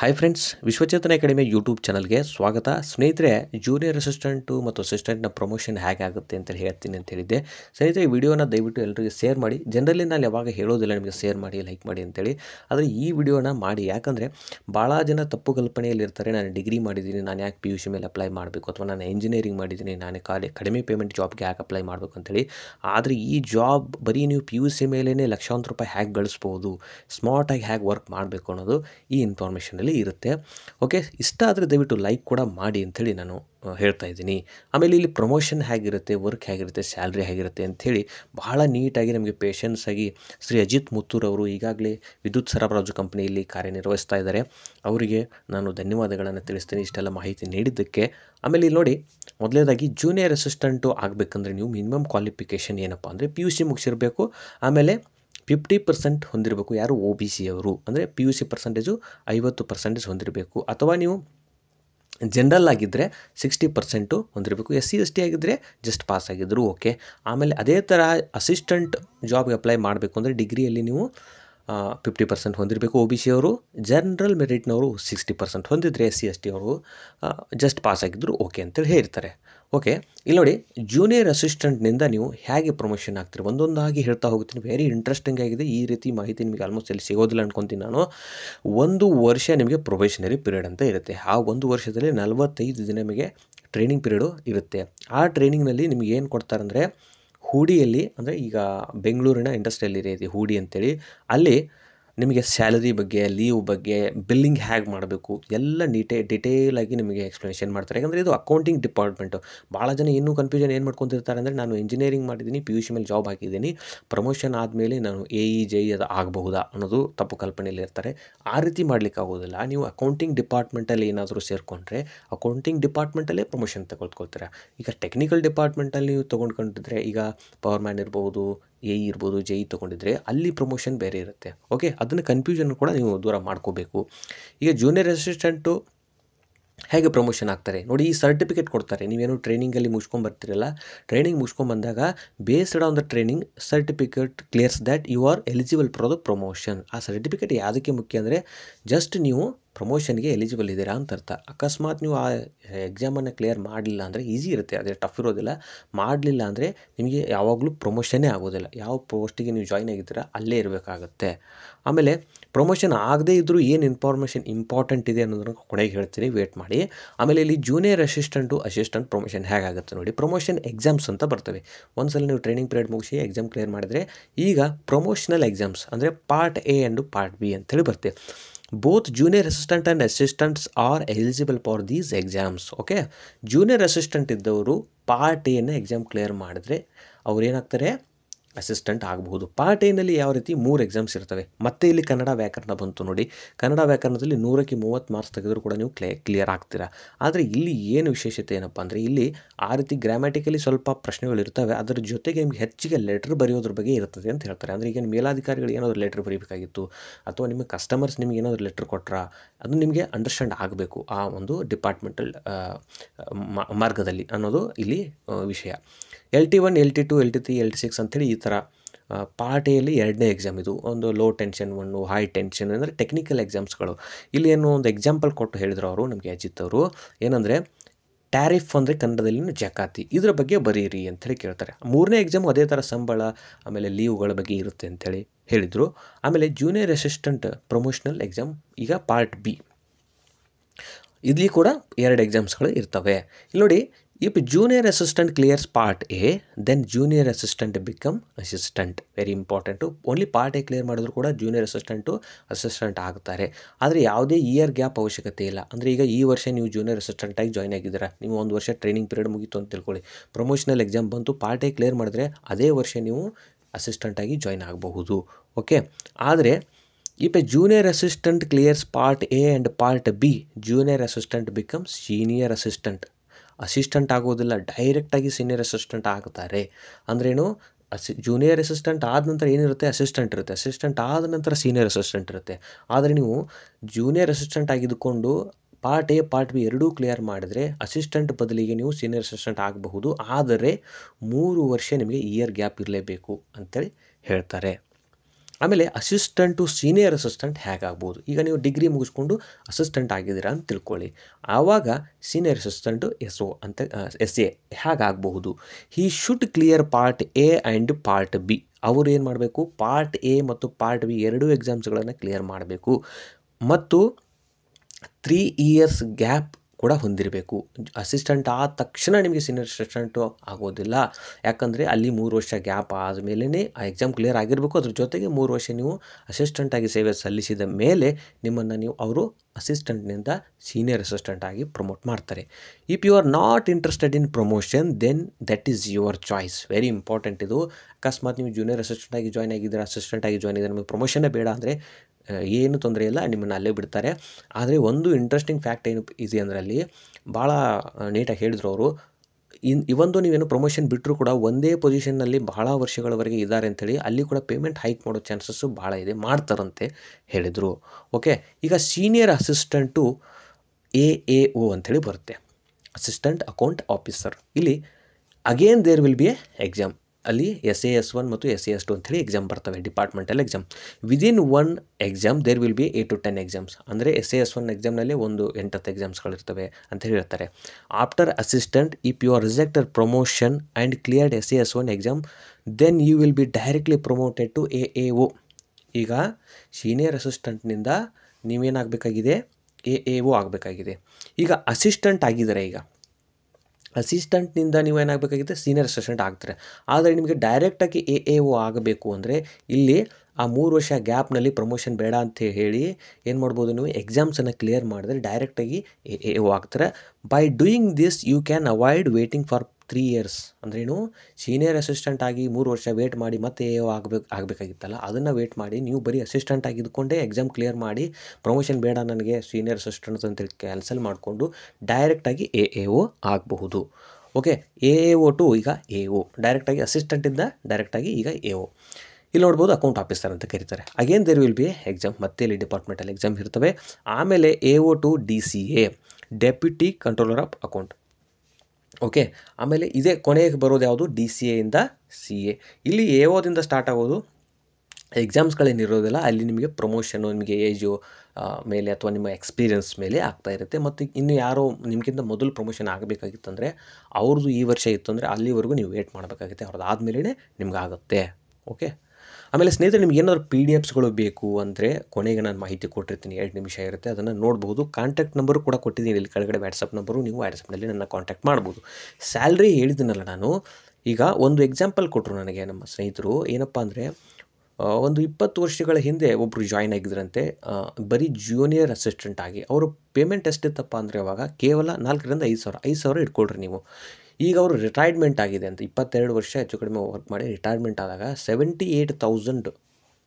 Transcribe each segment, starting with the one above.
Hi friends Vishwachetana Academy YouTube ಚಾನಲ್ಗೆ ಸ್ವಾಗತ ಸ್ನೇಹಿತರೆ ಜೂನಿಯರ್ ಅಸಿಸ್ಟೆಂಟು ಮತ್ತು ಅಸಿಸ್ಟೆಂಟ್ನ ಪ್ರಮೋಷನ್ ಹೇಗೆ ಆಗುತ್ತೆ ಅಂತ ಹೇಳ್ತೀನಿ ಅಂತ ಹೇಳಿದ್ದೆ ಸ್ನೇಹಿತರೆ ಈ ವಿಡಿಯೋನ ದಯವಿಟ್ಟು ಎಲ್ಲರಿಗೂ ಶೇರ್ ಮಾಡಿ ಜನರಲ್ಲಿ ನಾನು ಯಾವಾಗ ಹೇಳೋದಿಲ್ಲ ನಿಮಗೆ ಶೇರ್ ಮಾಡಿ ಲೈಕ್ ಮಾಡಿ ಅಂತೇಳಿ ಆದರೆ ಈ ವಿಡಿಯೋನ ಮಾಡಿ ಯಾಕಂದರೆ ಭಾಳ ಜನ ತಪ್ಪು ಕಲ್ಪನೆಯಲ್ಲಿರ್ತಾರೆ ನಾನು ಡಿಗ್ರಿ ಮಾಡಿದ್ದೀನಿ ನಾನು ಯಾಕೆ ಪಿ ಯು ಸಿ ಮೇಲೆ ಅಪ್ಲೈ ಮಾಡಬೇಕು ಅಥವಾ ನಾನು ಇಂಜಿನಿಯರಿಂಗ್ ಮಾಡಿದ್ದೀನಿ ನಾನು ಕಾಲೇ ಕಡಿಮೆ ಪೇಮೆಂಟ್ ಜಾಬ್ಗೆ ಯಾಕೆ ಅಪ್ಲೈ ಮಾಡಬೇಕು ಅಂತೇಳಿ ಆದರೆ ಈ ಜಾಬ್ ಬರೀ ನೀವು ಪಿ ಯು ಸಿ ಮೇಲೇ ಲಕ್ಷಾಂತರ ರೂಪಾಯಿ ಹೇಗೆ ಗಳಿಸ್ಬೋದು ಸ್ಮಾರ್ಟಾಗಿ ಹೇಗೆ ವರ್ಕ್ ಮಾಡಬೇಕು ಅನ್ನೋದು ಈ ಇನ್ಫಾರ್ಮೇಷನ್ ಡಿಸ್ಕ್ರಿಪ್ಷನಲ್ಲಿ ಇರುತ್ತೆ ಓಕೆ ಇಷ್ಟ ಆದರೆ ದಯವಿಟ್ಟು ಲೈಕ್ ಕೂಡ ಮಾಡಿ ಅಂಥೇಳಿ ನಾನು ಹೇಳ್ತಾ ಇದ್ದೀನಿ ಆಮೇಲೆ ಇಲ್ಲಿ ಪ್ರಮೋಷನ್ ಹೇಗಿರುತ್ತೆ ವರ್ಕ್ ಹೇಗಿರುತ್ತೆ ಸ್ಯಾಲ್ರಿ ಹೇಗಿರುತ್ತೆ ಅಂಥೇಳಿ ಬಹಳ ನೀಟಾಗಿ ನಮಗೆ ಪೇಷನ್ಸ್ ಆಗಿ ಶ್ರೀ ಅಜಿತ್ ಮುತ್ತೂರ್ ಅವರು ಈಗಾಗಲೇ ವಿದ್ಯುತ್ ಸರಬರಾಜು ಕಂಪ್ನಿಯಲ್ಲಿ ಕಾರ್ಯನಿರ್ವಹಿಸ್ತಾ ಇದ್ದಾರೆ ಅವರಿಗೆ ನಾನು ಧನ್ಯವಾದಗಳನ್ನು ತಿಳಿಸ್ತೀನಿ ಇಷ್ಟೆಲ್ಲ ಮಾಹಿತಿ ನೀಡಿದ್ದಕ್ಕೆ ಆಮೇಲೆ ಇಲ್ಲಿ ನೋಡಿ ಮೊದಲನೇದಾಗಿ ಜೂನಿಯರ್ ಅಸಿಸ್ಟೆಂಟು ಆಗಬೇಕಂದ್ರೆ ನೀವು ಮಿನಿಮಮ್ ಕ್ವಾಲಿಫಿಕೇಷನ್ ಏನಪ್ಪ ಅಂದರೆ ಪಿ ಯು ಸಿ ಮುಗಿಸಿರಬೇಕು ಆಮೇಲೆ ಫಿಫ್ಟಿ ಪರ್ಸೆಂಟ್ ಹೊಂದಿರಬೇಕು ಯಾರು ಒ ಬಿ ಸಿ ಅವರು ಅಂದರೆ ಪಿ ಯು ಸಿ ಪರ್ಸೆಂಟೇಜು ಐವತ್ತು ಪರ್ಸೆಂಟೇಜ್ ಹೊಂದಿರಬೇಕು ಅಥವಾ ನೀವು ಜನರಲ್ ಆಗಿದ್ದರೆ ಸಿಕ್ಸ್ಟಿ ಪರ್ಸೆಂಟು ಹೊಂದಿರಬೇಕು ಎಸ್ ಸಿ ಎಸ್ ಟಿ ಆಗಿದ್ದರೆ ಜಸ್ಟ್ ಪಾಸ್ ಆಗಿದ್ದರು ಓಕೆ ಆಮೇಲೆ ಅದೇ ಥರ ಅಸಿಸ್ಟೆಂಟ್ ಜಾಬ್ಗೆ ಅಪ್ಲೈ ಮಾಡಬೇಕು ಅಂದರೆ ಡಿಗ್ರಿಯಲ್ಲಿ ನೀವು ಫಿಫ್ಟಿ ಪರ್ಸೆಂಟ್ ಹೊಂದಿರಬೇಕು ಒ ಬಿ ಸಿ ಅವರು ಜನರಲ್ ಮೆರಿಟ್ನವರು ಸಿಕ್ಸ್ಟಿ ಪರ್ಸೆಂಟ್ ಹೊಂದಿದ್ದರೆ ಎಸ್ ಸಿ ಎಸ್ ಟಿ ಅವರು ಜಸ್ಟ್ ಪಾಸ್ ಆಗಿದ್ದರು ಓಕೆ ಅಂತೇಳಿ ಹೇಳ್ತಾರೆ ಓಕೆ ಇಲ್ಲಿ ನೋಡಿ ಜೂನಿಯರ್ ಅಸಿಸ್ಟೆಂಟ್ನಿಂದ ನೀವು ಹೇಗೆ ಪ್ರಮೋಷನ್ ಆಗ್ತೀರಿ ಒಂದೊಂದಾಗಿ ಹೇಳ್ತಾ ಹೋಗ್ತೀನಿ ವೆರಿ ಇಂಟ್ರೆಸ್ಟಿಂಗ್ ಆಗಿದೆ ಈ ರೀತಿ ಮಾಹಿತಿ ನಿಮಗೆ ಆಲ್ಮೋಸ್ಟ್ ಎಲ್ಲಿ ಸಿಗೋದಿಲ್ಲ ಅನ್ಕೊತೀನಿ ನಾನು ಒಂದು ವರ್ಷ ನಿಮಗೆ ಪ್ರೊಬೇಷನರಿ ಪೀರಿಯಡ್ ಅಂತ ಇರುತ್ತೆ ಆ ಒಂದು ವರ್ಷದಲ್ಲಿ ನಲವತ್ತೈದು ದಿನ ನಿಮಗೆ ಟ್ರೈನಿಂಗ್ ಪೀರಿಯಡು ಇರುತ್ತೆ ಆ ಟ್ರೈನಿಂಗ್ನಲ್ಲಿ ನಿಮಗೆ ಏನು ಕೊಡ್ತಾರಂದರೆ ಹೂಡಿಯಲ್ಲಿ ಅಂದರೆ ಈಗ ಬೆಂಗಳೂರಿನ ಇಂಡಸ್ಟ್ರಿಯಲ್ ಏರಿಯಾ ಇದೆ ಹೂಡಿ ಅಂತೇಳಿ ಅಲ್ಲಿ ನಿಮಗೆ ಸ್ಯಾಲರಿ ಬಗ್ಗೆ ಲೀವ್ ಬಗ್ಗೆ ಬಿಲ್ಲಿಂಗ್ ಹೇಗೆ ಮಾಡಬೇಕು ಎಲ್ಲ ಡಿಟೇಲ್ ಡಿಟೇಲಾಗಿ ನಿಮಗೆ ಎಕ್ಸ್ಪ್ಲನೇಷನ್ ಮಾಡ್ತಾರೆ ಯಾಕಂದರೆ ಇದು ಅಕೌಂಟಿಂಗ್ ಡಿಪಾರ್ಟ್ಮೆಂಟು ಭಾಳ ಜನ ಇನ್ನೂ ಕನ್ಫ್ಯೂಷನ್ ಏನು ಮಾಡ್ಕೊತಿರ್ತಾರೆ ಅಂದರೆ ನಾನು ಇಂಜಿನಿಯರಿಂಗ್ ಮಾಡಿದ್ದೀನಿ ಪಿ ಯು ಸಿ ಮೇಲೆ ಜಾಬ್ ಹಾಕಿದ್ದೀನಿ ಪ್ರಮೋಷನ್ ಆದಮೇಲೆ ನಾನು ಎ ಇ ಜೆ ಇ ಅದು ಆಗಬಹುದಾ ಅನ್ನೋದು ತಪ್ಪು ಕಲ್ಪನೆಯಲ್ಲಿ ಇರ್ತಾರೆ ಆ ರೀತಿ ಮಾಡಲಿಕ್ಕಾಗೋದಿಲ್ಲ ನೀವು ಅಕೌಂಟಿಂಗ್ ಡಿಪಾರ್ಟ್ಮೆಂಟಲ್ಲಿ ಏನಾದರೂ ಸೇರಿಕೊಂಡ್ರೆ ಅಕೌಂಟಿಂಗ್ ಡಿಪಾರ್ಟ್ಮೆಂಟಲ್ಲೇ ಪ್ರಮೋಷನ್ ತಗೊಳ್ಕೊಳ್ತೀರ ಈಗ ಟೆಕ್ನಿಕಲ್ ಡಿಪಾರ್ಟ್ಮೆಂಟಲ್ಲಿ ನೀವು ತೊಗೊಂಡ್ಕೊಂಡಿದ್ರೆ ಈಗ ಪವರ್ ಮ್ಯಾನ್ ಇರ್ಬೋದು ಎ ಇರ್ಬೋದು ಜೆ ಇ ತೊಗೊಂಡಿದ್ರೆ ಅಲ್ಲಿ ಪ್ರಮೋಷನ್ ಬೇರೆ ಇರುತ್ತೆ ಓಕೆ ಅದನ್ನು ಕನ್ಫ್ಯೂಷನ್ ಕೂಡ ನೀವು ದೂರ ಮಾಡ್ಕೋಬೇಕು ಈಗ ಜೂನಿಯರ್ ಅಸಿಸ್ಟೆಂಟು ಹೇಗೆ ಪ್ರಮೋಷನ್ ಆಗ್ತಾರೆ ನೋಡಿ ಈ ಸರ್ಟಿಫಿಕೇಟ್ ಕೊಡ್ತಾರೆ ನೀವೇನು ಟ್ರೈನಿಂಗಲ್ಲಿ ಮುಗಿಸ್ಕೊಂಡು ಟ್ರೈನಿಂಗ್ ಮುಚ್ಕೊಂಡು ಬಂದಾಗ based on the training certificate clears that you are eligible for the promotion ಆ ಸರ್ಟಿಫಿಕೇಟ್ ಯಾವುದಕ್ಕೆ ಮುಖ್ಯ ಅಂದರೆ ಜಸ್ಟ್ ನೀವು ಪ್ರಮೋಷನ್ಗೆ ಎಲಿಜಿಬಲ್ ಇದ್ದೀರಾ ಅಂತ ಅರ್ಥ ಅಕಸ್ಮಾತ್ ನೀವು ಆ ಎಕ್ಸಾಮನ್ನು ಕ್ಲಿಯರ್ ಮಾಡಲಿಲ್ಲ ಅಂದರೆ ಈಸಿ ಇರುತ್ತೆ ಅದೇ ಟಫ್ ಇರೋದಿಲ್ಲ ಮಾಡಲಿಲ್ಲ ಅಂದರೆ ನಿಮಗೆ ಯಾವಾಗಲೂ ಪ್ರಮೋಷನ್ನೇ ಆಗೋದಿಲ್ಲ ಯಾವ ಪೋಸ್ಟಿಗೆ ನೀವು ಜಾಯ್ನ್ ಆಗಿದ್ದೀರಾ ಅಲ್ಲೇ ಇರಬೇಕಾಗುತ್ತೆ ಆಮೇಲೆ ಪ್ರಮೋಷನ್ ಆಗದೇ ಇದ್ದರೂ ಏನು ಇನ್ಫಾರ್ಮೇಷನ್ ಇಂಪಾರ್ಟೆಂಟ್ ಇದೆ ಅನ್ನೋದನ್ನು ಕೊನೆಗೆ ಹೇಳ್ತೀನಿ ವೇಟ್ ಮಾಡಿ ಆಮೇಲೆ ಇಲ್ಲಿ ಜೂನಿಯರ್ ಅಸಿಸ್ಟೆಂಟು ಅಸಿಸ್ಟೆಂಟ್ ಪ್ರಮೋಷನ್ ಹೇಗಾಗುತ್ತೆ ನೋಡಿ ಪ್ರಮೋಷನ್ ಎಕ್ಸಾಮ್ಸ್ ಅಂತ ಬರ್ತವೆ ಒಂದು ಸಲ ನೀವು ಟ್ರೈನಿಂಗ್ ಪೀರಿಯಡ್ ಮುಗಿಸಿ ಎಕ್ಸಾಮ್ ಕ್ಲಿಯರ್ ಮಾಡಿದರೆ ಈಗ ಪ್ರಮೋಷನಲ್ ಎಕ್ಸಾಮ್ಸ್ ಅಂದರೆ part A and part B ಅಂತೇಳಿ ಬರ್ತವೆ both junior assistant and assistants are eligible for these exams Okay. junior assistant assistant ಇದ್ದವರು part ಎನ exam clear ಮಾಡಿದ್ರೆ ಅವ್ರು ಏನಾಗ್ತಾರೆ ಅಸಿಸ್ಟೆಂಟ್ ಆಗಬಹುದು ಪಾರ್ಟ್ ಏನಲ್ಲಿ ಯಾವ ರೀತಿ ಮೂರು ಎಕ್ಸಾಮ್ಸ್ ಇರ್ತವೆ ಮತ್ತೆ ಇಲ್ಲಿ ಕನ್ನಡ ವ್ಯಾಕರಣ ಬಂತು ನೋಡಿ ಕನ್ನಡ ವ್ಯಾಕರಣದಲ್ಲಿ ನೂರಕ್ಕೆ ಮೂವತ್ತು ಮಾರ್ಕ್ಸ್ ತೆಗೆದರೂ ಕೂಡ ನೀವು ಕ್ಲೇ ಕ್ಲಿಯರ್ ಆಗ್ತೀರಾ ಆದರೆ ಇಲ್ಲಿ ಏನು ವಿಶೇಷತೆ ಏನಪ್ಪ ಅಂದರೆ ಇಲ್ಲಿ ಆ ರೀತಿ ಗ್ರಾಮ್ಯಾಟಿಕಲಿ ಸ್ವಲ್ಪ ಪ್ರಶ್ನೆಗಳು ಇರ್ತವೆ ಅದರ ಜೊತೆಗೆ ನಿಮ್ಗೆ ಹೆಚ್ಚಿಗೆ ಲೆಟ್ರ್ ಬರೆಯೋದ್ರ ಬಗ್ಗೆ ಇರ್ತದೆ ಅಂತ ಹೇಳ್ತಾರೆ ಅಂದರೆ ಈಗ ಮೇಲಾಧಿಕಾರಿಗಳು ಏನಾದರೂ ಲೆಟ್ರ್ ಬರೀಬೇಕಾಗಿತ್ತು ಅಥವಾ ನಿಮ್ಮ ಕಸ್ಟಮರ್ಸ್ ನಿಮ್ಗೆ ಏನಾದರೂ ಲೆಟ್ರ್ ಕೊಟ್ಟರೆ ಅದು ನಿಮಗೆ ಅಂಡರ್ಸ್ಟ್ಯಾಂಡ್ ಆಗಬೇಕು ಆ ಒಂದು ಡಿಪಾರ್ಟ್ಮೆಂಟಲ್ ಮಾರ್ಗದಲ್ಲಿ ಅನ್ನೋದು ಇಲ್ಲಿ ವಿಷಯ L T one L T two L T three L T six ಅಂಥೇಳಿ ಈ ಥರ ಪಾರ್ಟ್ ಎಲ್ಲಿ ಎರಡನೇ ಎಕ್ಸಾಮ್ ಇದು ಒಂದು ಲೋ ಟೆನ್ಷನ್ ಒಂದು ಹೈ ಟೆನ್ಷನ್ ಅಂದರೆ ಟೆಕ್ನಿಕಲ್ ಎಕ್ಸಾಮ್ಸ್ಗಳು ಇಲ್ಲಿ ಏನು ಒಂದು ಎಕ್ಸಾಂಪಲ್ ಕೊಟ್ಟು ಹೇಳಿದ್ರು ಅವರು ನಮಗೆ ಅಜಿತ್ ಅವರು ಏನಂದರೆ ಟ್ಯಾರಿಫ್ ಅಂದರೆ ಕನ್ನಡದಲ್ಲಿ ಜಕಾತಿ ಇದರ ಬಗ್ಗೆ ಬರೀರಿ ಅಂಥೇಳಿ ಕೇಳ್ತಾರೆ ಮೂರನೇ ಎಕ್ಸಾಮ್ ಅದೇ ಥರ ಸಂಬಳ ಆಮೇಲೆ ಲೀವ್ಗಳ ಬಗ್ಗೆ ಇರುತ್ತೆ ಅಂಥೇಳಿ ಹೇಳಿದರು ಆಮೇಲೆ ಜೂನಿಯರ್ ಅಸಿಸ್ಟೆಂಟ್ ಪ್ರಮೋಷನಲ್ ಎಕ್ಸಾಮ್ ಈಗ ಪಾರ್ಟ್ ಬಿ ಇಲ್ಲಿ ಕೂಡ ಎರಡು ಎಕ್ಸಾಮ್ಸ್ಗಳು ಇರ್ತವೆ ಇಲ್ಲಿ ನೋಡಿ If junior assistant clears part A then junior assistant become assistant very important only part A clear ಮಾಡಿದ್ರು ಕೂಡ ಜೂನಿಯರ್ ಅಸಿಸ್ಟೆಂಟು ಅಸಿಸ್ಟೆಂಟ್ ಆಗ್ತಾರೆ ಆದರೆ ಯಾವುದೇ ಇಯರ್ ಗ್ಯಾಪ್ ಅವಶ್ಯಕತೆ ಇಲ್ಲ ಅಂದರೆ ಈಗ ಈ ವರ್ಷ ನೀವು ಜೂನಿಯರ್ ಅಸಿಸ್ಟೆಂಟಾಗಿ ಜಾಯ್ನ್ ಆಗಿದ್ದೀರಾ ನೀವು ಒಂದು ವರ್ಷ ಟ್ರೈನಿಂಗ್ ಪೀರಿಯಡ್ ಮುಗೀತು ಅಂತ ತಿಳ್ಕೊಳ್ಳಿ ಪ್ರಮೋಷನಲ್ ಎಕ್ಸಾಮ್ ಬಂತು ಪಾರ್ಟ್ ಎ ಕ್ಲಿಯರ್ ಮಾಡಿದ್ರೆ ಅದೇ ವರ್ಷ ನೀವು ಅಸಿಸ್ಟೆಂಟಾಗಿ ಜಾಯ್ನ್ ಆಗಬಹುದು ಓಕೆ ಆದರೆ ಇಪ್ಪ junior assistant clears part A and part B junior assistant become senior assistant assistant ಆಗೋದಿಲ್ಲ ಡೈರೆಕ್ಟಾಗಿ ಸೀನಿಯರ್ ಅಸಿಸ್ಟೆಂಟ್ ಆಗ್ತಾರೆ ಅಂದ್ರೇನು ಅಸಿ ಜೂನಿಯರ್ ಅಸಿಸ್ಟೆಂಟ್ ಆದ ನಂತರ ಏನಿರುತ್ತೆ ಅಸಿಸ್ಟೆಂಟ್ ಇರುತ್ತೆ ಅಸಿಸ್ಟೆಂಟ್ ಆದ ನಂತರ ಸೀನಿಯರ್ ಅಸಿಸ್ಟೆಂಟ್ ಇರುತ್ತೆ ಆದರೆ ನೀವು ಜೂನಿಯರ್ ಅಸಿಸ್ಟೆಂಟ್ ಆಗಿದ್ದುಕೊಂಡು ಪಾರ್ಟ್ ಎ ಪಾರ್ಟ್ ಬಿ ಎರಡೂ ಕ್ಲಿಯರ್ ಮಾಡಿದರೆ ಅಸಿಸ್ಟೆಂಟ್ ಬದಲಿಗೆ ನೀವು ಸೀನಿಯರ್ ಅಸಿಸ್ಟೆಂಟ್ ಆಗಬಹುದು ಆದರೆ ಮೂರು ವರ್ಷ ನಿಮಗೆ ಇಯರ್ ಗ್ಯಾಪ್ ಇರಲೇಬೇಕು ಅಂತೇಳಿ ಹೇಳ್ತಾರೆ ಆಮೇಲೆ ಅಸಿಸ್ಟೆಂಟು ಸೀನಿಯರ್ ಅಸಿಸ್ಟೆಂಟ್ ಹೇಗಾಗ್ಬೋದು ಈಗ ನೀವು ಡಿಗ್ರಿ ಮುಗಿಸ್ಕೊಂಡು ಅಸಿಸ್ಟೆಂಟ್ ಆಗಿದ್ದೀರಾ ಅಂತ ತಿಳ್ಕೊಳ್ಳಿ ಆವಾಗ ಸೀನಿಯರ್ ಅಸಿಸ್ಟೆಂಟು ಎಸ್ ಒ ಅಂತ ಎಸ್ ಎ ಹೇಗಾಗಬಹುದು he should clear part A and part B ಅವರು ಏನು ಮಾಡಬೇಕು ಪಾರ್ಟ್ ಎ ಮತ್ತು ಪಾರ್ಟ್ ಬಿ ಎರಡೂ ಎಕ್ಸಾಮ್ಸ್ಗಳನ್ನು ಕ್ಲಿಯರ್ ಮಾಡಬೇಕು ಮತ್ತು ತ್ರೀ ಇಯರ್ಸ್ ಗ್ಯಾಪ್ ಕೂಡ ಹೊಂದಿರಬೇಕು ಅಸಿಸ್ಟೆಂಟ್ ಆದ ತಕ್ಷಣ ನಿಮಗೆ ಸೀನಿಯರ್ ಅಸಿಸ್ಟೆಂಟು ಆಗೋದಿಲ್ಲ ಯಾಕಂದರೆ ಅಲ್ಲಿ ಮೂರು ವರ್ಷ ಗ್ಯಾಪ್ ಆದಮೇಲೆ ಆ ಎಕ್ಸಾಮ್ ಕ್ಲಿಯರ್ ಆಗಿರಬೇಕು ಅದ್ರ ಜೊತೆಗೆ ಮೂರು ವರ್ಷ ನೀವು ಅಸಿಸ್ಟೆಂಟಾಗಿ ಸೇವೆ ಸಲ್ಲಿಸಿದ ಮೇಲೆ ನಿಮ್ಮನ್ನು ನೀವು ಅವರು ಅಸಿಸ್ಟೆಂಟ್ನಿಂದ ಸೀನಿಯರ್ ಅಸಿಸ್ಟೆಂಟಾಗಿ ಪ್ರಮೋಟ್ ಮಾಡ್ತಾರೆ if you are not interested in promotion then that is your choice very important ಇದು ಅಕಸ್ಮಾತ್ ನೀವು ಜೂನಿಯರ್ ಅಸಿಸ್ಟೆಂಟಾಗಿ ಜಾಯ್ನ್ ಆಗಿದ್ದೀರಾ ಅಸಿಸ್ಟೆಂಟಾಗಿ ಜಾಯ್ನ್ ಆಗಿದ್ದರೆ ನಿಮಗೆ ಪ್ರಮೋಷನೇ ಬೇಡ ಅಂದರೆ ಏನು ತೊಂದರೆ ಇಲ್ಲ ನಿಮ್ಮನ್ನು ಅಲ್ಲೇ ಬಿಡ್ತಾರೆ ಆದರೆ ಒಂದು ಇಂಟ್ರೆಸ್ಟಿಂಗ್ ಫ್ಯಾಕ್ಟ್ ಏನು ಇದೆ ಅಂದರೆ ಅಲ್ಲಿ ಭಾಳ ನೀಟಾಗಿ ಹೇಳಿದ್ರು ಅವರು ಇನ್ ಇವೊಂದು ನೀವೇನು ಪ್ರಮೋಷನ್ ಬಿಟ್ಟರೂ ಕೂಡ ಒಂದೇ ಪೊಸಿಷನ್ನಲ್ಲಿ ಭಾಳ ವರ್ಷಗಳವರೆಗೆ ಇದ್ದಾರೆ ಅಂಥೇಳಿ ಅಲ್ಲಿ ಕೂಡ ಪೇಮೆಂಟ್ ಹೈಕ್ ಮಾಡೋ ಚಾನ್ಸಸ್ಸು ಭಾಳ ಇದೆ ಮಾಡ್ತಾರಂತೆ ಹೇಳಿದರು ಓಕೆ ಈಗ senior assistant A A O ಅಂಥೇಳಿ ಬರುತ್ತೆ ಅಸಿಸ್ಟೆಂಟ್ ಅಕೌಂಟ್ ಆಫೀಸರ್ ಇಲ್ಲಿ again there will be a exam ಅಲ್ಲಿ ಎಸ್ ಎ ಎಸ್ ಒನ್ ಮತ್ತು ಎಸ್ ಎ ಎಸ್ ಟು ಅಂತೇಳಿ ಎಕ್ಸಾಮ್ ಬರ್ತವೆ departmental exam within one exam there will be eight to ten exams ಅಂದರೆ S A S one ಎಕ್ಸಾಮ್ನಲ್ಲಿ ಒಂದು ಎಂಟತ್ತು ಎಕ್ಸಾಮ್ಸ್ಗಳಿರ್ತವೆ ಅಂತ ಹೇಳ್ತಾರೆ after assistant if you are rejected promotion and cleared S A S one exam then you will be directly promoted to A A O ಈಗ senior ಅಸಿಸ್ಟೆಂಟ್ನಿಂದ ನೀವೇನಾಗಬೇಕಾಗಿದೆ ಎ ಎ ಒ ಆಗಬೇಕಾಗಿದೆ ಈಗ ಅಸಿಸ್ಟೆಂಟ್ ಆಗಿದ್ದಾರೆ ಈಗ ಅಸಿಸ್ಟೆಂಟ್ನಿಂದ ನೀವು ಏನಾಗಬೇಕಾಗಿದೆ ಸೀನಿಯರ್ ಅಸಿಸ್ಟೆಂಟ್ ಆಗ್ತಾರೆ ಆದರೆ ನಿಮಗೆ ಡೈರೆಕ್ಟಾಗಿ ಎ ಎ ಒ ಆಗಬೇಕು ಅಂದರೆ ಇಲ್ಲಿ ಆ ಮೂರು ವರ್ಷ ಗ್ಯಾಪ್ನಲ್ಲಿ ಪ್ರಮೋಷನ್ ಬೇಡ ಅಂತ ಹೇಳಿ ಏನು ಮಾಡ್ಬೋದು ನೀವು ಎಕ್ಸಾಮ್ಸನ್ನು ಕ್ಲಿಯರ್ ಮಾಡಿದ್ರೆ ಡೈರೆಕ್ಟಾಗಿ ಎ ಎ ಓ ಆಗ್ತಾರೆ by doing this you can avoid waiting for three years ಅಂದ್ರೇನು ಸೀನಿಯರ್ ಅಸಿಸ್ಟೆಂಟ್ ಆಗಿ ಮೂರು ವರ್ಷ ವೇಟ್ ಮಾಡಿ ಮತ್ತೆ ಎ ಓ ಆಗಬೇಕು ಆಗಬೇಕಾಗಿತ್ತಲ್ಲ ಅದನ್ನು ವೇಟ್ ಮಾಡಿ ನೀವು ಬರೀ ಅಸಿಸ್ಟೆಂಟ್ ಆಗಿ ಎಕ್ಸಾಮ್ ಕ್ಲಿಯರ್ ಮಾಡಿ ಪ್ರಮೋಷನ್ ಬೇಡ ನನಗೆ ಸೀನಿಯರ್ ಅಸಿಸ್ಟೆಂಟ್ ಅಂತ ಕ್ಯಾನ್ಸಲ್ ಮಾಡಿಕೊಂಡು ಡೈರೆಕ್ಟಾಗಿ ಎ ಎ ಓ ಆಗಬಹುದು okay A A O to ಈಗ ಎ ಓ ಡೈರೆಕ್ಟಾಗಿ ಅಸಿಸ್ಟೆಂಟಿಂದ ಡೈರೆಕ್ಟಾಗಿ ಈಗ ಎ ಒ ಇಲ್ಲಿ ನೋಡ್ಬೋದು ಅಕೌಂಟ್ ಆಫೀಸರ್ ಅಂತ ಕರೀತಾರೆ again there will be exam ಮತ್ತೆ ಇಲ್ಲಿ ಡಿಪಾರ್ಟ್ಮೆಂಟಲ್ಲಿ ಎಕ್ಸಾಮ್ ಇರ್ತವೆ ಆಮೇಲೆ A O to D C A deputy controller of account okay ಆಮೇಲೆ ಇದೇ ಕೊನೆಗೆ ಬರೋದು ಯಾವುದು ಡಿ ಸಿ ಎಯಿಂದ ಸಿ ಎ ಇಲ್ಲಿ ಎ ಓದಿಂದ ಸ್ಟಾರ್ಟ್ ಆಗೋದು ಎಕ್ಸಾಮ್ಸ್ಗಳೇನಿರೋದಿಲ್ಲ ಇರೋದಿಲ್ಲ ಅಲ್ಲಿ ನಿಮಗೆ ಪ್ರಮೋಷನು ನಿಮಗೆ ಏಜು ಮೇಲೆ ಅಥವಾ ನಿಮ್ಮ ಎಕ್ಸ್ಪೀರಿಯನ್ಸ್ ಮೇಲೆ ಆಗ್ತಾ ಇರುತ್ತೆ ಮತ್ತು ಇನ್ನು ಯಾರೋ ನಿಮಗಿಂತ ಮೊದಲು ಪ್ರಮೋಷನ್ ಆಗಬೇಕಾಗಿತ್ತಂದರೆ ಅವ್ರದ್ದು ಈ ವರ್ಷ ಇತ್ತು ಅಂದರೆ ಅಲ್ಲಿವರೆಗೂ ನೀವು ವೇಟ್ ಮಾಡಬೇಕಾಗುತ್ತೆ ಅವ್ರದ್ದು ಆದಮೇಲೆ ನಿಮ್ಗೆ ಆಗುತ್ತೆ ಓಕೆ ಆಮೇಲೆ ಸ್ನೇಹಿತರೆ ನಿಮ್ಗೆ ಏನಾದರೂ ಪಿ ಡಿ ಎಫ್ಸ್ಗಳು ಬೇಕು ಅಂದರೆ ಕೊನೆಗೆ ನಾನು ಮಾಹಿತಿ ಕೊಟ್ಟಿರ್ತೀನಿ ಎರಡು ನಿಮಿಷ ಇರುತ್ತೆ ಅದನ್ನು ನೋಡ್ಬೋದು ಕಾಂಟ್ಯಾಕ್ಟ್ ನಂಬರು ಕೂಡ ಕೊಟ್ಟಿದ್ದೀನಿ ಇಲ್ಲಿ ಕೆಳಗಡೆ ವ್ಯಾಟ್ಸಪ್ ನಂಬರು ನೀವು ವ್ಯಾಟ್ಸಪ್ನಲ್ಲಿ ನನ್ನ ಕಾಂಟ್ಯಾಕ್ಟ್ ಮಾಡ್ಬೋದು ಸ್ಯಾಲ್ರಿ ಹೇಳಿದ್ದೀನಲ್ಲ ನಾನು ಈಗ ಒಂದು ಎಕ್ಸಾಂಪಲ್ ಕೊಟ್ಟರು ನನಗೆ ನಮ್ಮ ಸ್ನೇಹಿತರು ಏನಪ್ಪ ಅಂದರೆ ಒಂದು ಇಪ್ಪತ್ತು ವರ್ಷಗಳ ಹಿಂದೆ ಒಬ್ಬರು ಜಾಯ್ನ್ ಆಗಿದ್ರಂತೆ ಬರೀ ಜೂನಿಯರ್ ಅಸಿಸ್ಟೆಂಟ್ ಆಗಿ ಅವರು ಪೇಮೆಂಟ್ ಎಷ್ಟಿತ್ತಪ್ಪ ಅಂದರೆ ಅವಾಗ ಕೇವಲ ನಾಲ್ಕರಿಂದ ಐದು ಸಾವಿರ ಐದು ಸಾವಿರ ಇಟ್ಕೊಳ್ರಿ ನೀವು ಈಗ ಅವರು ರಿಟೈರ್ಮೆಂಟ್ ಆಗಿದೆ ಅಂತ ಇಪ್ಪತ್ತೆರಡು ವರ್ಷ ಹೆಚ್ಚು ಕಡಿಮೆ ವರ್ಕ್ ಮಾಡಿ ರಿಟೈರ್ಮೆಂಟ್ ಆದಾಗ ಸೆವೆಂಟಿ ಏಯ್ಟ್ ತೌಸಂಡ್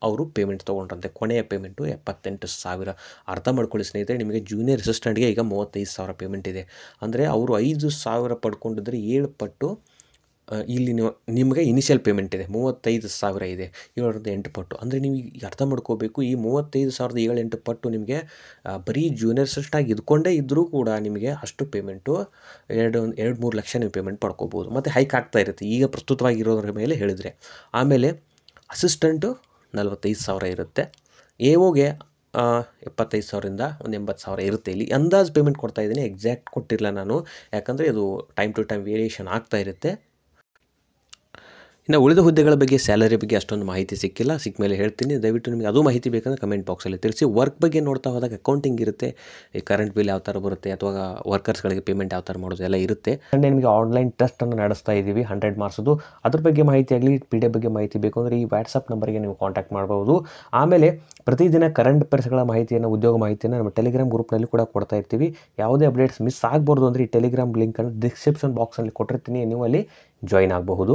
ಅವರು ಪೇಮೆಂಟ್ ತೊಗೊಂಡ್ರಂತೆ ಕೊನೆಯ ಪೇಮೆಂಟು ಎಪ್ಪತ್ತೆಂಟು ಸಾವಿರ ಅರ್ಥ ಮಾಡ್ಕೊಳ್ಳಿ ಸ್ನೇಹಿತರೆ ನಿಮಗೆ ಜೂನಿಯರ್ ಅಸಿಸ್ಟೆಂಟ್ಗೆ ಈಗ ಮೂವತ್ತೈದು ಸಾವಿರ ಪೇಮೆಂಟ್ ಇದೆ ಅಂದರೆ ಅವರು ಐದು ಸಾವಿರ ಪಡ್ಕೊಂಡಿದ್ರೆ ಏಳು ಪಟ್ಟು ಇಲ್ಲಿ ನೀವು ನಿಮಗೆ ಇನಿಷಿಯಲ್ ಪೇಮೆಂಟ್ ಇದೆ ಮೂವತ್ತೈದು ಸಾವಿರ ಇದೆ ಏಳರಿಂದ ಎಂಟು ಪಟ್ಟು ಅಂದರೆ ನೀವು ಅರ್ಥ ಮಾಡ್ಕೋಬೇಕು ಈ ಮೂವತ್ತೈದು ಸಾವಿರದ ಏಳು ಎಂಟು ಪಟ್ಟು ನಿಮಗೆ ಬರೀ ಜೂನಿಯರ್ ಅಸಿಸ್ಟಾಗಿ ಇದ್ಕೊಂಡೇ ಇದ್ದರೂ ಕೂಡ ನಿಮಗೆ ಅಷ್ಟು ಪೇಮೆಂಟು ಎರಡು ಎರಡು ಮೂರು ಲಕ್ಷ ನೀವು ಪೇಮೆಂಟ್ ಪಡ್ಕೋಬೋದು ಮತ್ತು ಹೈಕ್ ಆಗ್ತಾ ಇರುತ್ತೆ ಈಗ ಪ್ರಸ್ತುತವಾಗಿರೋದ್ರ ಮೇಲೆ ಹೇಳಿದರೆ ಆಮೇಲೆ ಅಸಿಸ್ಟೆಂಟು ನಲವತ್ತೈದು ಸಾವಿರ ಇರುತ್ತೆ ಎ ಓಗೆ ಎಪ್ಪತ್ತೈದು ಸಾವಿರದಿಂದ ಒಂದು ಎಂಬತ್ತು ಸಾವಿರ ಇರುತ್ತೆ ಇಲ್ಲಿ ಅಂದಾಜು ಪೇಮೆಂಟ್ ಕೊಡ್ತಾ ಇದ್ದೀನಿ ಎಕ್ಸಾಕ್ಟ್ ಕೊಟ್ಟಿರಲ್ಲ ನಾನು ಯಾಕಂದರೆ ಇದು ಟೈಮ್ ಟು ಟೈಮ್ ವೇರಿಯೇಷನ್ ಆಗ್ತಾ ಇರುತ್ತೆ ಇನ್ನು ಉಳಿದ ಹುದ್ದೆಗಳ ಬಗ್ಗೆ ಸ್ಯಾಲರಿ ಬಗ್ಗೆ ಅಷ್ಟೊಂದು ಮಾಹಿತಿ ಸಿಕ್ಕಿಲ್ಲ ಸಿಕ್ಕ ಮೇಲೆ ಹೇಳ್ತೀನಿ ದಯವಿಟ್ಟು ನಿಮಗೆ ಅದು ಮಾಹಿತಿ ಬೇಕಂದರೆ ಕಮೆಂಟ್ ಬಾಕ್ಸಲ್ಲಿ ತಿಳಿಸಿ ವರ್ಕ್ ಬಗ್ಗೆ ನೋಡ್ತಾ ಹೋದಾಗ ಅಕೌಂಟಿಂಗ್ ಇರುತ್ತೆ ಈ ಕರೆಂಟ್ ಬಿಲ್ ಯಾವ ಥರ ಬರುತ್ತೆ ಅಥವಾ ವರ್ಕರ್ಸ್ಗಳಿಗೆ ಪೇಮೆಂಟ್ ಯಾವ ಥರ ಮಾಡೋದು ಎಲ್ಲ ಇರುತ್ತೆ ಆ್ಯಂಡ್ ನಿಮಗೆ ಆನ್ಲೈನ್ ಟೆಸ್ಟನ್ನು ನಡೆಸ್ತಾ ಇದ್ದೀವಿ ಹಂಡ್ರೆಡ್ ಮಾರ್ಸೋದು ಅದ್ರ ಬಗ್ಗೆ ಮಾಹಿತಿ ಆಗಲಿ ಪಿ ಡಿ ಬಗ್ಗೆ ಮಾಹಿತಿ ಬೇಕು ಅಂದರೆ ಈ ವಾಟ್ಸಪ್ ನಂಬರ್ಗೆ ನೀವು ಕಾಂಟ್ಯಾಕ್ಟ್ ಮಾಡ್ಬೋದು ಆಮೇಲೆ ಪ್ರತಿದಿನ ಕರೆಂಟ್ ಅಫೇರ್ಸ್ಗಳ ಮಾಹಿತಿಯನ್ನು ಉದ್ಯೋಗ ಮಾಹಿತಿಯನ್ನು ನಮ್ಮ ಟೆಲಿಗ್ರಾಮ್ ಗ್ರೂಪ್ನಲ್ಲಿ ಕೂಡ ಕೊಡ್ತಾ ಇರ್ತೀವಿ ಯಾವುದೇ ಅಪ್ಡೇಟ್ಸ್ ಮಿಸ್ ಆಗಬಾರ್ದು ಅಂದರೆ ಈ ಟೆಲಿಗ್ರಾಮ್ ಲಿಂಕನ್ನು ಡಿಸ್ಕ್ರಿಪ್ಷನ್ ಬಾಕ್ಸಲ್ಲಿ ಕೊಟ್ಟಿರ್ತೀನಿ ನೀವು ಅಲ್ಲಿ ಜಾಯ್ನ್ ಆಗಬಹುದು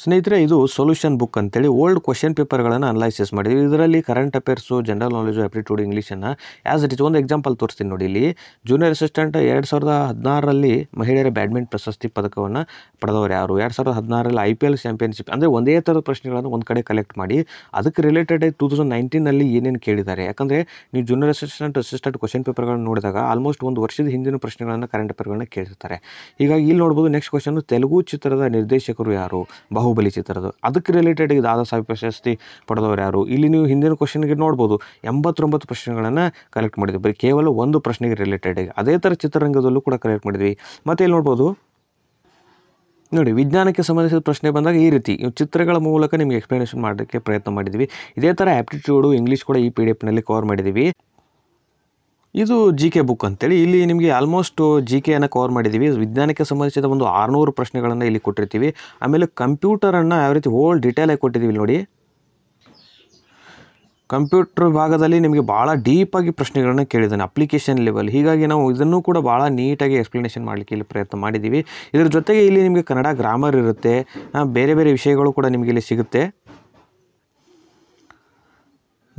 ಸ್ನೇಹಿತರೆ ಇದು ಸೊಲ್ಯೂಷನ್ ಬುಕ್ ಅಂತೇಳಿ ಓಲ್ಡ್ ಕ್ವಶನ್ ಪೇಪರ್ಗಳನ್ನು ಅನಲೈಸಿಸ್ ಮಾಡಿದ್ವಿ ಇದರಲ್ಲಿ current affairs general knowledge aptitude ಇಂಗ್ಲೀಷನ್ನು ಆ್ಯಸ್ ಇಟ್ ಇಸ್ ಒಂದು ಎಕ್ಸಾಂಪಲ್ ತೋರಿಸ್ತೀನಿ ನೋಡಿ ಇಲ್ಲಿ ಜೂನಿಯರ್ ಅಸಿಸ್ಟೆಂಟ್ ಎರಡು ಸಾವಿರದ ಹದಿನಾರರಲ್ಲಿ ಮಹಿಳೆಯರ ಬ್ಯಾಡ್ಮಿಂಟನ್ ಪ್ರಶಸ್ತಿ ಪದಕವನ್ನು ಪಡೆದವರು ಯಾರು ಎರಡು ಸಾವಿರದ ಹದಿನಾರರಲ್ಲಿ ಐ ಪಿ ಎಲ್ ಚಾಂಪಿಯನ್ಶಿಪ್ ಅಂದರೆ ಒಂದೇ ಥರದ ಪ್ರಶ್ನೆಗಳನ್ನು ಒಂದು ಕಡೆ ಕಲೆಕ್ಟ್ ಮಾಡಿ ಅದಕ್ಕೆ ರಿಲೇಟೆಡ್ ಆಗಿ ಟೂ ತೌಸಂಡ್ ನೈನ್ಟೀನಲ್ಲಿ ಏನೇನು ಕೇಳಿದ್ದಾರೆ ಯಾಕಂದರೆ ನೀವು ಜೂನಿಯರ್ ಅಸಿಸ್ಟೆಂಟ್ ಅಸಿಸ್ಟೆಂಟ್ ಕ್ವಶನ್ ಪೇಪರ್ಗಳನ್ನು ನೋಡಿದಾಗ ಆಲ್ಮೋಸ್ಟ್ ಒಂದು ವರ್ಷದ ಹಿಂದಿನ ಪ್ರಶ್ನೆಗಳನ್ನು ಕರೆಂಟ್ ಅಫೇರ್ಗಳನ್ನ ಕೇಳಿರ್ತಾರೆ ಹೀಗಾಗಿ ಇಲ್ಲಿ ನೋಡ್ಬೋದು ನೆಕ್ಸ್ಟ್ ಕ್ವಶನ್ ತೆಲುಗು ಚಿತ್ರದ ನಿರ್ದೇಶಕರು ಯಾರು ಬಹು ಬಾಹುಬಲಿ ಚಿತ್ರದ ಅದಕ್ಕೆ ರಿಲೇಟೆಡ್ ಇದು ದಾದಾ ಸಾಹೇಬ್ ಪ್ರಶಸ್ತಿ ಪಡೆದವ್ರು ಯಾರು ಇಲ್ಲಿ ನೀವು ಹಿಂದಿನ ಕ್ವಶನ್ಗೆ ನೋಡ್ಬೋದು ಎಂಬತ್ತೊಂಬತ್ತು ಪ್ರಶ್ನೆಗಳನ್ನು ಕಲೆಕ್ಟ್ ಮಾಡಿದ್ವಿ ಬರೀ ಕೇವಲ ಒಂದು ಪ್ರಶ್ನೆಗೆ ರಿಲೇಟೆಡ್ ಆಗಿ ಅದೇ ಥರ ಚಿತ್ರರಂಗದಲ್ಲೂ ಕೂಡ ಕಲೆಕ್ಟ್ ಮಾಡಿದ್ವಿ ಮತ್ತೆ ಇಲ್ಲಿ ನೋಡ್ಬೋದು ನೋಡಿ ವಿಜ್ಞಾನಕ್ಕೆ ಸಂಬಂಧಿಸಿದ ಪ್ರಶ್ನೆ ಬಂದಾಗ ಈ ರೀತಿ ಚಿತ್ರಗಳ ಮೂಲಕ ನಿಮಗೆ ಎಕ್ಸ್ಪ್ಲನೇಷನ್ ಮಾಡೋಕ್ಕೆ ಪ್ರಯತ್ನ ಮಾಡಿದ್ವಿ ಇದೇ ಥರ ಆ್ಯಪ್ಟಿಟ್ಯೂಡು ಇಂಗ್ಲೀಷ್ ಕೂಡ ಈ ಪಿ ಡಿ ಎಫ್ನಲ್ಲಿ ಕವರ್ ಮಾಡಿದ್ದೀವಿ ಇದು ಜಿ ಕೆ ಬುಕ್ ಅಂತೇಳಿ ಇಲ್ಲಿ ನಿಮಗೆ ಆಲ್ಮೋಸ್ಟ್ ಜಿ ಕೆಯನ್ನು ಕವರ್ ಮಾಡಿದ್ದೀವಿ ವಿಜ್ಞಾನಕ್ಕೆ ಸಂಬಂಧಿಸಿದ ಒಂದು ಆರುನೂರು ಪ್ರಶ್ನೆಗಳನ್ನು ಇಲ್ಲಿ ಕೊಟ್ಟಿರ್ತೀವಿ ಆಮೇಲೆ ಕಂಪ್ಯೂಟರನ್ನು ಯಾವ ರೀತಿ ಹೋಲ್ ಡಿಟೇಲಾಗಿ ಕೊಟ್ಟಿದ್ದೀವಿ ನೋಡಿ ಕಂಪ್ಯೂಟರ್ ಭಾಗದಲ್ಲಿ ನಿಮಗೆ ಭಾಳ ಡೀಪಾಗಿ ಪ್ರಶ್ನೆಗಳನ್ನು ಕೇಳಿದ್ದಾನೆ ಅಪ್ಲಿಕೇಶನ್ ಲೆವೆಲ್ ಹೀಗಾಗಿ ನಾವು ಇದನ್ನು ಕೂಡ ಭಾಳ ನೀಟಾಗಿ ಎಕ್ಸ್ಪ್ಲನೇಷನ್ ಮಾಡಲಿಕ್ಕೆ ಇಲ್ಲಿ ಪ್ರಯತ್ನ ಮಾಡಿದ್ದೀವಿ ಇದರ ಜೊತೆಗೆ ಇಲ್ಲಿ ನಿಮಗೆ ಕನ್ನಡ ಗ್ರಾಮರ್ ಇರುತ್ತೆ ಬೇರೆ ಬೇರೆ ವಿಷಯಗಳು ಕೂಡ ನಿಮಗೆ ಇಲ್ಲಿ ಸಿಗುತ್ತೆ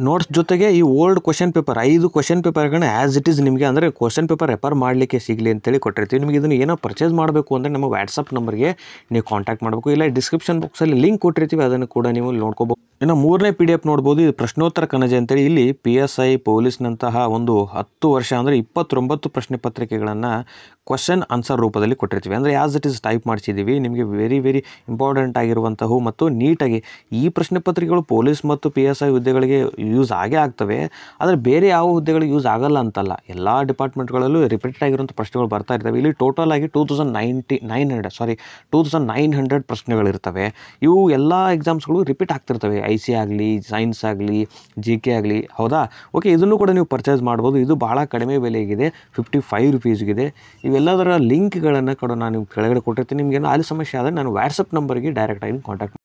ನೋಟ್ಸ್ ಜೊತೆಗೆ ಈ ಓಲ್ಡ್ ಕ್ವಶನ್ ಪೇಪರ್ ಐದು ಕ್ವಶನ್ ಪೇಪರ್ಗಳನ್ನ ಆ್ಯಸ್ ಇಟ್ ಈಸ್ ನಿಮಗೆ ಅಂದರೆ ಕ್ವಶನ್ ಪೇಪರ್ ರೆಫರ್ ಮಾಡಲಿಕ್ಕೆ ಸಿಗಲಿ ಅಂತೇಳಿ ಕೊಟ್ಟಿರ್ತೀವಿ ನಿಮಗೆ ಇದನ್ನು ಏನೋ ಪರ್ಚೇಸ್ ಮಾಡಬೇಕು ಅಂದರೆ ನಮ್ಮ ವಾಟ್ಸಪ್ ನಂಬರ್ಗೆ ನೀವು ಕಾಂಟ್ಯಾಕ್ಟ್ ಮಾಡಬೇಕು ಇಲ್ಲ ಡಿಸ್ಕ್ರಿಪ್ಷನ್ ಬಾಕ್ಸಲ್ಲಿ ಲಿಂಕ್ ಕೊಟ್ಟಿರ್ತೀವಿ ಅದನ್ನು ಕೂಡ ನೀವು ನೋಡ್ಕೋಬೋದು ಇನ್ನು ಮೂರನೇ ಪಿ ಡಿ ಎಫ್ ನೋಡ್ಬೋದು ಇದು ಪ್ರಶ್ನೋತ್ತರ ಕಣಜ ಅಂತೇಳಿ ಇಲ್ಲಿ ಪಿ ಎಸ್ ಐ ಪೊಲೀಸ್ನಂತಹ ಒಂದು ಹತ್ತು ವರ್ಷ ಅಂದರೆ ಇಪ್ಪತ್ತೊಂಬತ್ತು ಪ್ರಶ್ನೆ ಪತ್ರಿಕೆಗಳನ್ನು ಕ್ವಶನ್ ಆನ್ಸರ್ ರೂಪದಲ್ಲಿ ಕೊಟ್ಟಿರ್ತೀವಿ ಅಂದರೆ ಆ್ಯಸ್ ಇಟ್ ಇಸ್ ಟೈಪ್ ಮಾಡಿಸಿದ್ದೀವಿ ನಿಮಗೆ ವೆರಿ ವೆರಿ ಇಂಪಾರ್ಟೆಂಟ್ ಆಗಿರುವಂತಹ ಮತ್ತು ನೀಟಾಗಿ ಈ ಪ್ರಶ್ನೆ ಪತ್ರಿಕೆಗಳು ಪೊಲೀಸ್ ಮತ್ತು ಪಿ ಎಸ್ ಐ ಹುದ್ದೆಗಳಿಗೆ ಯೂಸ್ ಆಗೇ ಆಗ್ತವೆ ಆದರೆ ಬೇರೆ ಯಾವ ಹುದ್ದೆಗಳಿಗೆ ಯೂಸ್ ಆಗಲ್ಲ ಅಂತಲ್ಲ ಎಲ್ಲ ಡಿಪಾರ್ಟ್ಮೆಂಟ್ಗಳಲ್ಲೂ ರಿಪೀಟೆಡ್ ಆಗಿರುವಂಥ ಪ್ರಶ್ನೆಗಳು ಬರ್ತಾ ಇರ್ತವೆ ಇಲ್ಲಿ ಟೋಟಲ್ ಆಗಿ two thousand ninety nine hundred sorry two thousand nine hundred ಪ್ರಶ್ನೆಗಳಿರ್ತವೆ ಇವು ಎಲ್ಲ ಎಕ್ಸಾಮ್ಸ್ಗಳು ರಿಪೀಟ್ ಆಗ್ತಿರ್ತವೆ ಐ ಸಿ ಆಗಲಿ ಸೈನ್ಸ್ ಆಗಲಿ ಜಿ ಕೆ ಆಗಲಿ ಹೌದಾ ಓಕೆ ಇದನ್ನು ಕೂಡ ನೀವು ಪರ್ಚೇಸ್ ಮಾಡ್ಬೋದು ಇದು ಭಾಳ ಕಡಿಮೆ ಬೆಲೆಗಿದೆ ಫಿಫ್ಟಿ ಫೈವ್ ರುಪೀಸ್ಗಿದೆ ಇವು ಇವೆಲ್ಲದರ ಲಿಂಕ್ಗಳನ್ನು ಕೂಡ ನಾನು ಕೆಳಗಡೆ ಕೊಟ್ಟಿರ್ತೀನಿ ನಿಮಗೇನು ಅಲ್ಲಿ ಸಮಸ್ಯೆ ಆದರೆ ನಾನು ವಾಟ್ಸಪ್ ನಂಬರ್ಗೆ ಡೈರೆಕ್ಟಾಗಿ ಕಾಂಟ್ಯಾಕ್ಟ್